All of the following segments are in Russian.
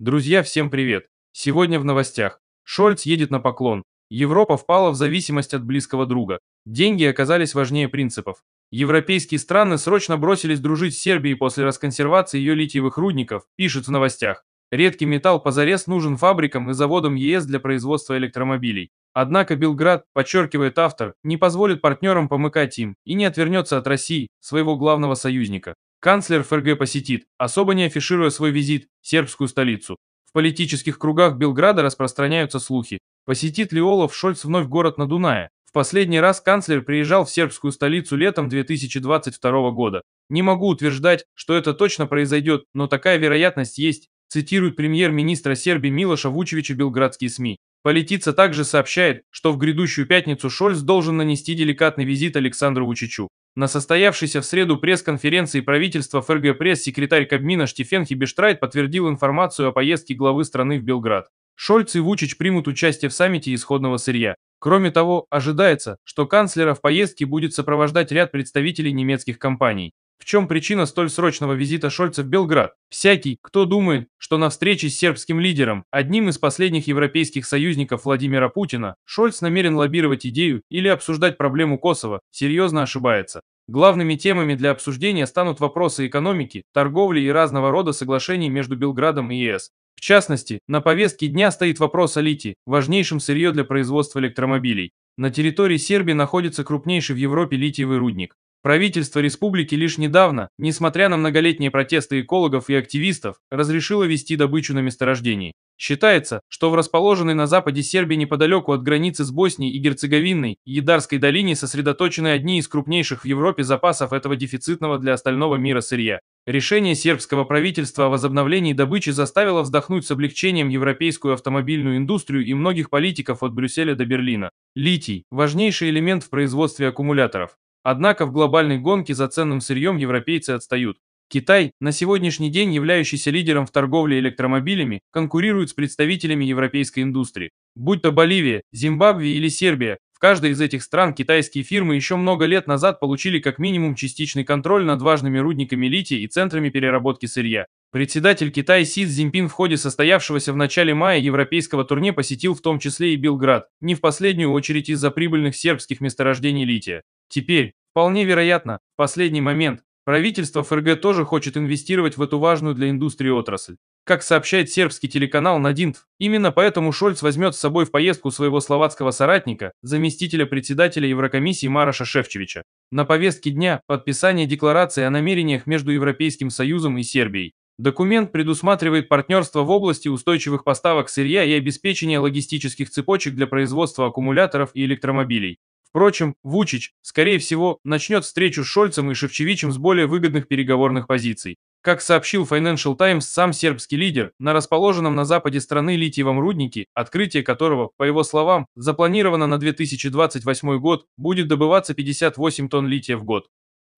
Друзья, всем привет! Сегодня в новостях. Шольц едет на поклон. Европа впала в зависимость от близкого друга. Деньги оказались важнее принципов. Европейские страны срочно бросились дружить с Сербией после расконсервации ее литиевых рудников, пишут в новостях. Редкий металл позарез нужен фабрикам и заводам ЕС для производства электромобилей. Однако Белград, подчеркивает автор, не позволит партнерам помыкать им и не отвернется от России, своего главного союзника. Канцлер ФРГ посетит, особо не афишируя свой визит, сербскую столицу. В политических кругах Белграда распространяются слухи. Посетит ли Олаф Шольц вновь город на Дунае? В последний раз канцлер приезжал в сербскую столицу летом 2022 года. Не могу утверждать, что это точно произойдет, но такая вероятность есть, цитирует премьер-министра Сербии Милоша Вучевича белградские СМИ. Политица также сообщает, что в грядущую пятницу Шольц должен нанести деликатный визит Александру Вучичу. На состоявшейся в среду пресс-конференции правительства ФРГ пресс-секретарь Кабмина Штефен Хибештрайт подтвердил информацию о поездке главы страны в Белград. Шольц и Вучич примут участие в саммите исходного сырья. Кроме того, ожидается, что канцлера в поездке будет сопровождать ряд представителей немецких компаний. В чем причина столь срочного визита Шольца в Белград? Всякий, кто думает, что на встрече с сербским лидером, одним из последних европейских союзников Владимира Путина, Шольц намерен лоббировать идею или обсуждать проблему Косово, серьезно ошибается. Главными темами для обсуждения станут вопросы экономики, торговли и разного рода соглашений между Белградом и ЕС. В частности, на повестке дня стоит вопрос о литии, важнейшем сырье для производства электромобилей. На территории Сербии находится крупнейший в Европе литиевый рудник. Правительство республики лишь недавно, несмотря на многолетние протесты экологов и активистов, разрешило вести добычу на месторождении. Считается, что в расположенной на западе Сербии неподалеку от границы с Боснией и Герцеговиной Едарской долине сосредоточены одни из крупнейших в Европе запасов этого дефицитного для остального мира сырья. Решение сербского правительства о возобновлении добычи заставило вздохнуть с облегчением европейскую автомобильную индустрию и многих политиков от Брюсселя до Берлина. Литий – важнейший элемент в производстве аккумуляторов. Однако в глобальной гонке за ценным сырьем европейцы отстают. Китай, на сегодняшний день являющийся лидером в торговле электромобилями, конкурирует с представителями европейской индустрии. Будь то Боливия, Зимбабве или Сербия, в каждой из этих стран китайские фирмы еще много лет назад получили как минимум частичный контроль над важными рудниками лития и центрами переработки сырья. Председатель Китая Си Цзиньпин в ходе состоявшегося в начале мая европейского турне посетил в том числе и Белград, не в последнюю очередь из-за прибыльных сербских месторождений лития. Теперь, Вполне вероятно, в последний момент правительство ФРГ тоже хочет инвестировать в эту важную для индустрии отрасль. Как сообщает сербский телеканал Надинт, именно поэтому Шольц возьмет с собой в поездку своего словацкого соратника, заместителя председателя Еврокомиссии Мараша Шевчевича. На повестке дня подписание декларации о намерениях между Европейским Союзом и Сербией. Документ предусматривает партнерство в области устойчивых поставок сырья и обеспечения логистических цепочек для производства аккумуляторов и электромобилей. Впрочем, Вучич, скорее всего, начнет встречу с Шольцем и Шевчевичем с более выгодных переговорных позиций. Как сообщил Financial Times, сам сербский лидер на расположенном на западе страны литиевом руднике, открытие которого, по его словам, запланировано на 2028 год, будет добываться 58 тонн лития в год.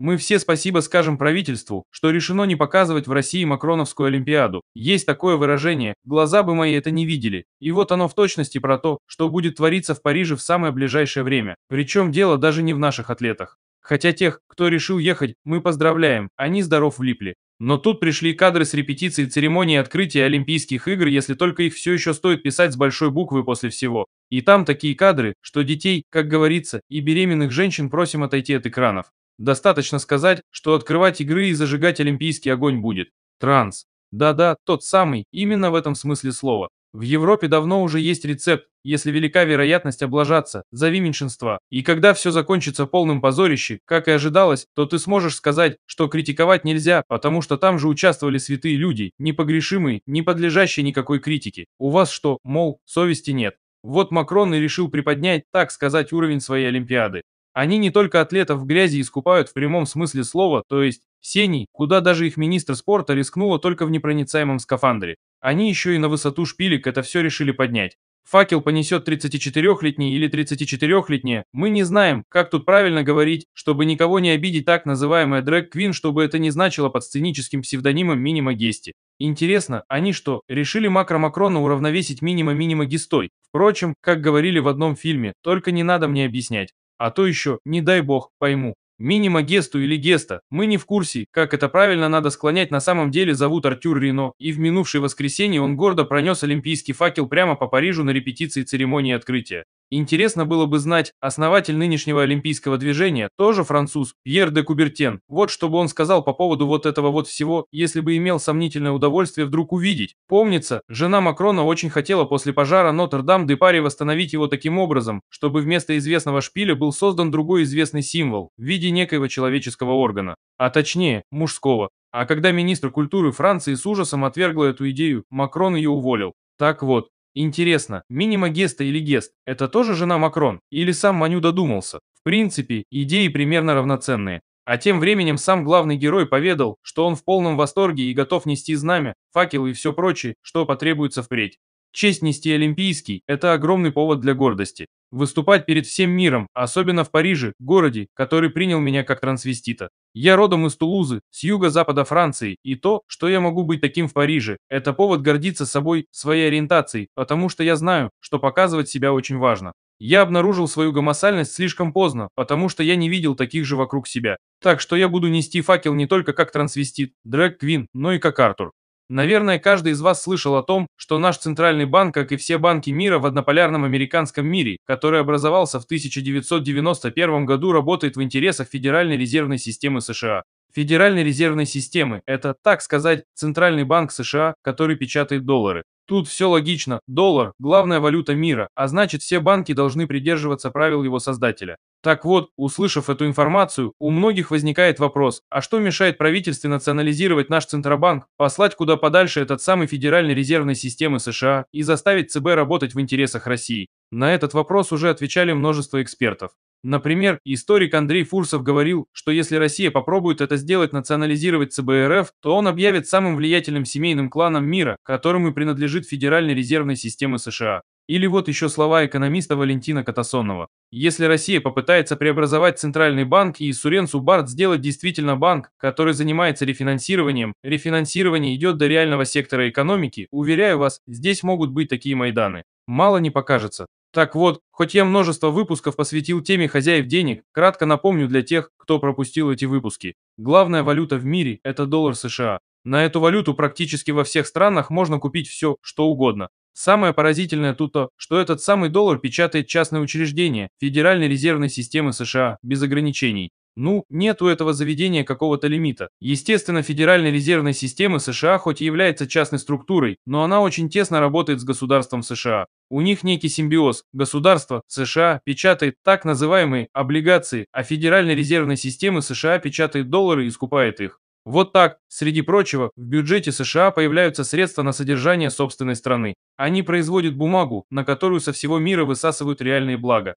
Мы все спасибо скажем правительству, что решено не показывать в России Макроновскую Олимпиаду. Есть такое выражение «глаза бы мои это не видели». И вот оно в точности про то, что будет твориться в Париже в самое ближайшее время. Причем дело даже не в наших атлетах. Хотя тех, кто решил ехать, мы поздравляем, они здоров влипли. Но тут пришли кадры с репетиции церемонии открытия Олимпийских игр, если только их все еще стоит писать с большой буквы после всего. И там такие кадры, что детей, как говорится, и беременных женщин просим отойти от экранов. Достаточно сказать, что открывать игры и зажигать олимпийский огонь будет. Транс. Да-да, тот самый, именно в этом смысле слова. В Европе давно уже есть рецепт, если велика вероятность облажаться, зови меньшинства. И когда все закончится полным позорище, как и ожидалось, то ты сможешь сказать, что критиковать нельзя, потому что там же участвовали святые люди, непогрешимые, не подлежащие никакой критике. У вас что, мол, совести нет. Вот Макрон и решил приподнять, так сказать, уровень своей Олимпиады. Они не только атлетов в грязи искупают в прямом смысле слова, то есть сеней, куда даже их министр спорта рискнула только в непроницаемом скафандре. Они еще и на высоту шпилек это все решили поднять. Факел понесет 34-летний или 34-летняя, мы не знаем, как тут правильно говорить, чтобы никого не обидеть так называемая дрэк-квин, чтобы это не значило под сценическим псевдонимом Минима Гести. Интересно, они что, решили Макро Макрона уравновесить Минима Минима Гестой? Впрочем, как говорили в одном фильме, только не надо мне объяснять а то еще, не дай бог, пойму. Минима Гесту или Геста, мы не в курсе, как это правильно надо склонять на самом деле зовут Артюр Рено, и в минувшее воскресенье он гордо пронес олимпийский факел прямо по Парижу на репетиции церемонии открытия. Интересно было бы знать, основатель нынешнего олимпийского движения, тоже француз, Пьер де Кубертен. Вот что бы он сказал по поводу вот этого вот всего, если бы имел сомнительное удовольствие вдруг увидеть. Помнится, жена Макрона очень хотела после пожара Нотр-Дам-де-Пари восстановить его таким образом, чтобы вместо известного шпиля был создан другой известный символ в виде некоего человеческого органа. А точнее, мужского. А когда министр культуры Франции с ужасом отвергла эту идею, Макрон ее уволил. Так вот, Интересно, минима Геста или Гест – это тоже жена Макрон? Или сам Маню додумался? В принципе, идеи примерно равноценные. А тем временем сам главный герой поведал, что он в полном восторге и готов нести знамя, факел и все прочее, что потребуется впредь. Честь нести Олимпийский – это огромный повод для гордости. Выступать перед всем миром, особенно в Париже, городе, который принял меня как трансвестита. Я родом из Тулузы, с юго-запада Франции, и то, что я могу быть таким в Париже, это повод гордиться собой, своей ориентацией, потому что я знаю, что показывать себя очень важно. Я обнаружил свою гомосальность слишком поздно, потому что я не видел таких же вокруг себя. Так что я буду нести факел не только как трансвестит, дрэк-квин, но и как Артур. Наверное, каждый из вас слышал о том, что наш центральный банк, как и все банки мира в однополярном американском мире, который образовался в 1991 году, работает в интересах Федеральной резервной системы США. Федеральной резервной системы. Это, так сказать, Центральный банк США, который печатает доллары. Тут все логично. Доллар – главная валюта мира, а значит все банки должны придерживаться правил его создателя. Так вот, услышав эту информацию, у многих возникает вопрос, а что мешает правительству национализировать наш Центробанк, послать куда подальше этот самый Федеральный резервной системы США и заставить ЦБ работать в интересах России? На этот вопрос уже отвечали множество экспертов. Например, историк Андрей Фурсов говорил, что если Россия попробует это сделать, национализировать ЦБРФ, то он объявит самым влиятельным семейным кланом мира, которому принадлежит Федеральной резервной системы США. Или вот еще слова экономиста Валентина Катасонова. Если Россия попытается преобразовать Центральный банк и Суренсу Барт сделать действительно банк, который занимается рефинансированием, рефинансирование идет до реального сектора экономики, уверяю вас, здесь могут быть такие майданы. Мало не покажется. Так вот, хоть я множество выпусков посвятил теме хозяев денег, кратко напомню для тех, кто пропустил эти выпуски. Главная валюта в мире – это доллар США. На эту валюту практически во всех странах можно купить все, что угодно. Самое поразительное тут то, что этот самый доллар печатает частное учреждение Федеральной резервной системы США без ограничений. Ну, нет у этого заведения какого-то лимита. Естественно, Федеральная резервная система США хоть и является частной структурой, но она очень тесно работает с государством США. У них некий симбиоз. Государство США печатает так называемые облигации, а Федеральная резервная система США печатает доллары и скупает их. Вот так, среди прочего, в бюджете США появляются средства на содержание собственной страны. Они производят бумагу, на которую со всего мира высасывают реальные блага.